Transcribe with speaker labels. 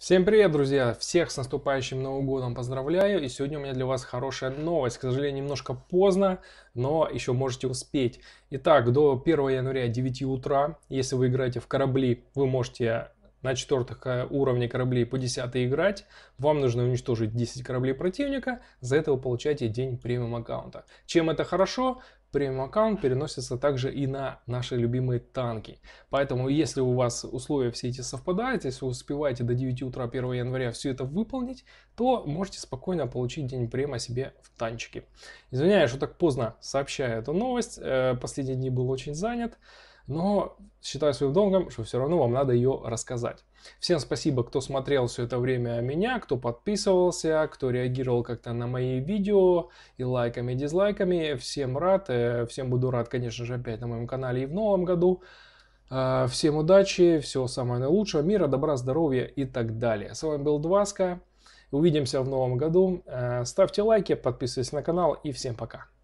Speaker 1: Всем привет, друзья! Всех с наступающим Новым Годом поздравляю! И сегодня у меня для вас хорошая новость. К сожалению, немножко поздно, но еще можете успеть. Итак, до 1 января 9 утра, если вы играете в корабли, вы можете на четвертых э, уровне кораблей по 10 играть, вам нужно уничтожить 10 кораблей противника, за это вы получаете день премиум аккаунта. Чем это хорошо? премиум аккаунт переносится также и на наши любимые танки. Поэтому, если у вас условия все эти совпадают, если вы успеваете до 9 утра 1 января все это выполнить, то можете спокойно получить день према себе в танчике. Извиняюсь, что так поздно сообщаю эту новость. Э, последние дни был очень занят но считаю своим долгом, что все равно вам надо ее рассказать. Всем спасибо, кто смотрел все это время меня, кто подписывался, кто реагировал как-то на мои видео и лайками, и дизлайками. Всем рад, э, всем буду рад, конечно же, опять на моем канале и в новом году. Э, всем удачи, всего самое наилучшее, мира, добра, здоровья и так далее. С вами был Дваска, увидимся в новом году. Э, ставьте лайки, подписывайтесь на канал и всем пока.